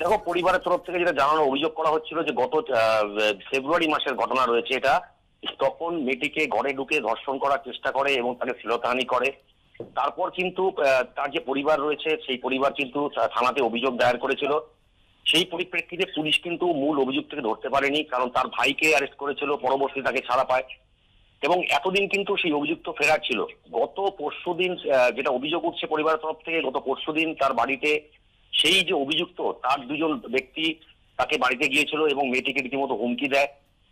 দেখো পরিবারের তরফ থেকে যেটা জানানো অভিযোগ করা হচ্ছিল যে গত ফেব্রুয়ারি মাসের ঘটনা রয়েছে এটা তখন মেয়েটিকে ঘরে ঢুকে ধর্ষণ করার চেষ্টা করে এবং তাকে শ্লীলতাহানি করে তারপর কিন্তু তার যে পরিবার রয়েছে সেই পরিবার কিন্তু থানাতে অভিযোগ দায়ের করেছিল সেই পরিপ্রেক্ষিতে পুলিশ কিন্তু মূল অভিযুক্তকে ধরতে পারেনি কারণ তার ভাইকে অ্যারেস্ট করেছিল পরবর্তী তাকে ছাড়া পায় এবং এতদিন কিন্তু সেই অভিযুক্ত ফেরার ছিল গত পরশু দিন যেটা অভিযোগ উঠছে পরিবারের তরফ থেকে গত পরশু দিন তার বাড়িতে সেই যে অভিযুক্ত তার দুজন ব্যক্তি তাকে বাড়িতে গিয়েছিল এবং মেয়েটিকে রীতিমতো হুমকি দেয়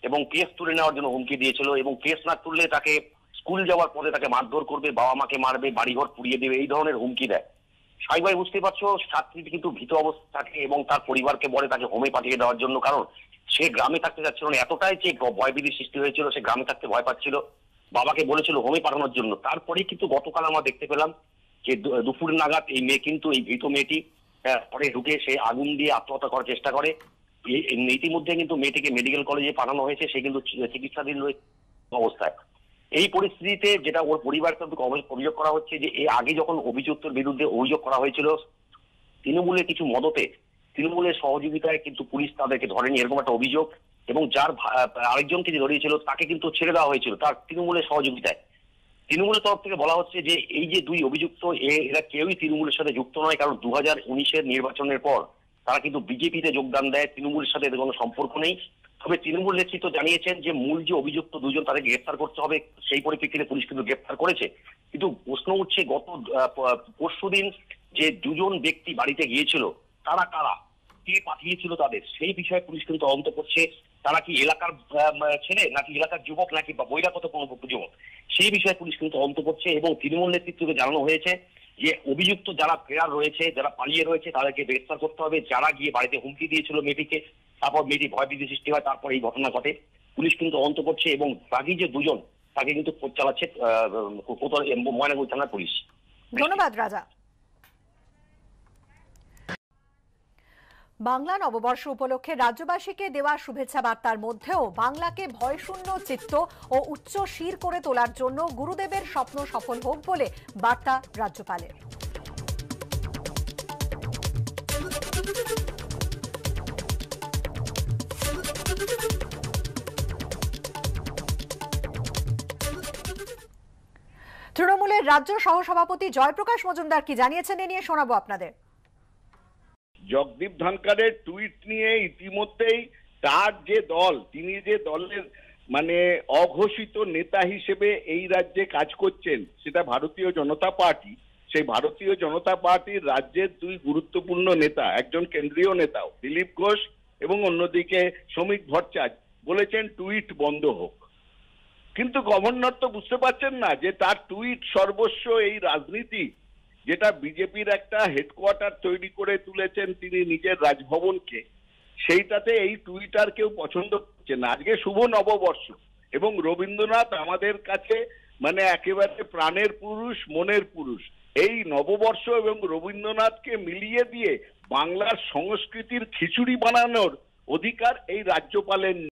এবং কেস তুলে নেওয়ার জন্য হুমকি দিয়েছিল এবং কেস না তুললে তাকে স্কুল যাওয়ার পরে তাকে মারধর করবে বাবা মাকে মারবে বাড়িঘর পুড়িয়ে দেবে এই ধরনের হুমকি দেয় সাই ভাই বুঝতে পারছো ছাত্রীটি কিন্তু ভীত অবস্থা থাকে এবং তার পরিবারকে বলে তাকে হোমে পাঠিয়ে দেওয়ার জন্য কারণ সে গ্রামে থাকতে যাচ্ছিল না এতটাই যে ভয়বিধি সৃষ্টি হয়েছিল সে গ্রামে থাকতে ভয় পাচ্ছিল বাবাকে বলেছিল হোমে পাঠানোর জন্য তারপরে কিন্তু গতকাল আমরা দেখতে পেলাম যে দুপুর নাগাদ এই মেয়ে কিন্তু এই ভীত মেয়েটি পরে ঢুকে সে আগুন দিয়ে আত্মহত্যা করার চেষ্টা করে ইতিমধ্যে কিন্তু মেয়েটিকে মেডিকেল কলেজে পাঠানো হয়েছে সে কিন্তু চিকিৎসাধীন অবস্থায় এই পরিস্থিতিতে যেটা ওর পরিবার কিন্তু অভিযোগ করা হচ্ছে যে এ আগে যখন অভিযুক্তর বিরুদ্ধে অভিযোগ করা হয়েছিল তৃণমূলের কিছু মদতে তৃণমূলের সহযোগিতায় কিন্তু পুলিশ তাদেরকে ধরেনি এরকম একটা অভিযোগ এবং যার আরেকজনকে যে ধরিয়েছিল তাকে কিন্তু ছেড়ে দেওয়া হয়েছিল তার তৃণমূলের সহযোগিতায় তৃণমূলের তরফ থেকে বলা হচ্ছে যে এই যে দুই অভিযুক্ত এরা কেউই তৃণমূলের সাথে যুক্ত নয় কারণ দু হাজার উনিশের নির্বাচনের পর তারা কিন্তু বিজেপিতে যোগদান দেয় তৃণমূলের সাথে এদের কোনো সম্পর্ক নেই তবে তৃণমূল নেতৃত্ব জানিয়েছেন যে মূল যে অভিযুক্ত দুজন তাদের গ্রেফতার করতে হবে সেই পরিপ্রেক্ষিতে পুলিশ কিন্তু গ্রেফতার করেছে কিন্তু প্রশ্ন উঠছে গত পরশু দিন যে দুজন ব্যক্তি বাড়িতে গিয়েছিল তারা কারা কে পাঠিয়েছিল তাদের সেই বিষয়ে পুলিশ কিন্তু তদন্ত করছে তারা কি এলাকার ছেলে নাকি এলাকার যুবক নাকি বা বহিরাগত কোনো যুবক সেই বিষয়ে পুলিশ কিন্তু তদন্ত করছে এবং তৃণমূল নেতৃত্বকে জানানো হয়েছে যে অভিযুক্ত যারা ফেরার রয়েছে যারা পালিয়ে রয়েছে তাদেরকে গ্রেফতার করতে হবে যারা গিয়ে বাড়িতে হুমকি দিয়েছিল মেয়েটিকে তারপর মেয়েটি ভয়ভীতি সৃষ্টি হয় তারপর এই ঘটনা ঘটে পুলিশ কিন্তু তদন্ত করছে এবং বাকি যে দুজন তাকে কিন্তু চালাচ্ছে ময়নাগুড়ি থানার পুলিশ ধন্যবাদ রাজা বাংলা নববর্ষ উপলক্ষে রাজ্যবাসীকে দেওয়া শুভেচ্ছা বার্তার মধ্যেও বাংলাকে ভয়শূন্য চিত্ত ও উচ্চ শির করে তোলার জন্য গুরুদেবের স্বপ্ন সফল হোক বলে বার্তা রাজ্যপালের তৃণমূলের রাজ্য সহসভাপতি জয়প্রকাশ মজুমদার কি জানিয়েছেন এ নিয়ে শোনাবো আপনাদের জগদীপ ধনকারের টুইট নিয়ে ইতিমধ্যেই তার যে দল তিনি যে দলের মানে অঘোষিত নেতা হিসেবে এই রাজ্যে কাজ করছেন সেটা ভারতীয় জনতা পার্টি সেই ভারতীয় জনতা পার্টির রাজ্যের দুই গুরুত্বপূর্ণ নেতা একজন কেন্দ্রীয় নেতাও দিলীপ ঘোষ এবং অন্যদিকে শ্রমিক ভট্টাচার্য বলেছেন টুইট বন্ধ হোক কিন্তু গভর্নর তো বুঝতে পারছেন না যে তার টুইট সর্বস্ব এই রাজনীতি যেটা বিজেপির একটা হেডকোয়ার্টার তৈরি করে তুলেছেন তিনি নিজের রাজভবনকে সেইটাতে এই টুইটার কেউ পছন্দ করছে না আজকে শুভ নববর্ষ এবং রবীন্দ্রনাথ আমাদের কাছে মানে একেবারে প্রাণের পুরুষ মনের পুরুষ এই নববর্ষ এবং রবীন্দ্রনাথকে মিলিয়ে দিয়ে বাংলার সংস্কৃতির খিচুড়ি বানানোর অধিকার এই রাজ্যপালের